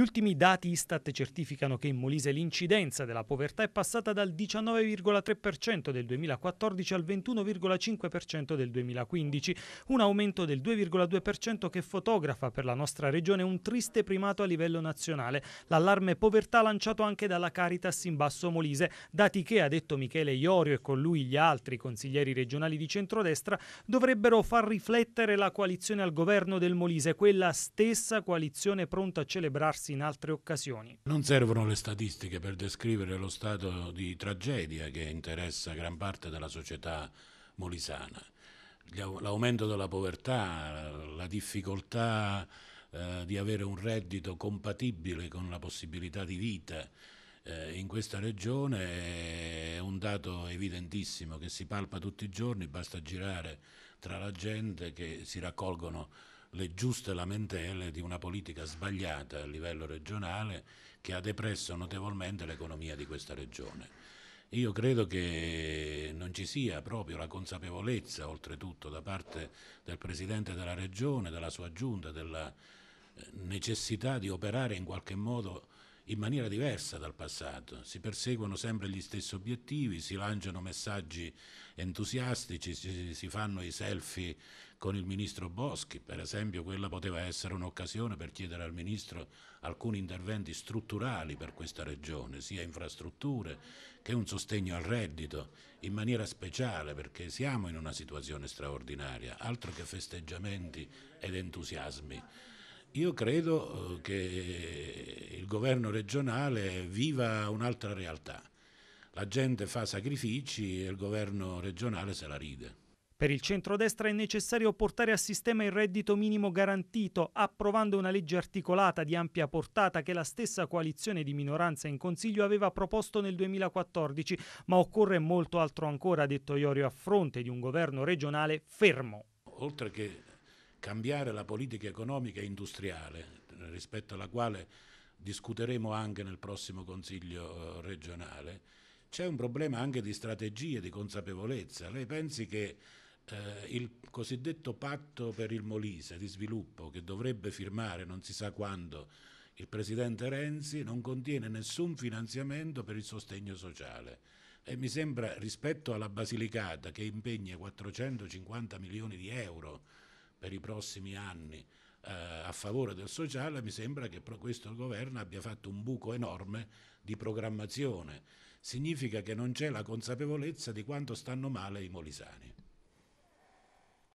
Gli ultimi dati Istat certificano che in Molise l'incidenza della povertà è passata dal 19,3% del 2014 al 21,5% del 2015, un aumento del 2,2% che fotografa per la nostra regione un triste primato a livello nazionale. L'allarme povertà lanciato anche dalla Caritas in Basso Molise, dati che, ha detto Michele Iorio e con lui gli altri consiglieri regionali di centrodestra, dovrebbero far riflettere la coalizione al governo del Molise, quella stessa coalizione pronta a celebrarsi successi in altre occasioni. Non servono le statistiche per descrivere lo stato di tragedia che interessa gran parte della società molisana. L'aumento della povertà, la difficoltà eh, di avere un reddito compatibile con la possibilità di vita eh, in questa regione è un dato evidentissimo che si palpa tutti i giorni, basta girare tra la gente che si raccolgono le giuste lamentele di una politica sbagliata a livello regionale che ha depresso notevolmente l'economia di questa regione. Io credo che non ci sia proprio la consapevolezza, oltretutto, da parte del Presidente della Regione, della sua giunta, della eh, necessità di operare in qualche modo in maniera diversa dal passato. Si perseguono sempre gli stessi obiettivi, si lanciano messaggi entusiastici, si, si fanno i selfie con il ministro Boschi, per esempio quella poteva essere un'occasione per chiedere al ministro alcuni interventi strutturali per questa regione, sia infrastrutture che un sostegno al reddito, in maniera speciale perché siamo in una situazione straordinaria, altro che festeggiamenti ed entusiasmi. Io credo eh, che governo regionale viva un'altra realtà. La gente fa sacrifici e il governo regionale se la ride. Per il centrodestra è necessario portare a sistema il reddito minimo garantito, approvando una legge articolata di ampia portata che la stessa coalizione di minoranza in Consiglio aveva proposto nel 2014, ma occorre molto altro ancora, ha detto Iorio, a fronte di un governo regionale fermo. Oltre che cambiare la politica economica e industriale, rispetto alla quale discuteremo anche nel prossimo Consiglio eh, regionale, c'è un problema anche di strategie, di consapevolezza. Lei pensi che eh, il cosiddetto patto per il Molise di sviluppo che dovrebbe firmare non si sa quando il presidente Renzi non contiene nessun finanziamento per il sostegno sociale e mi sembra rispetto alla Basilicata che impegna 450 milioni di euro per i prossimi anni eh, a favore del sociale, mi sembra che questo governo abbia fatto un buco enorme di programmazione. Significa che non c'è la consapevolezza di quanto stanno male i molisani.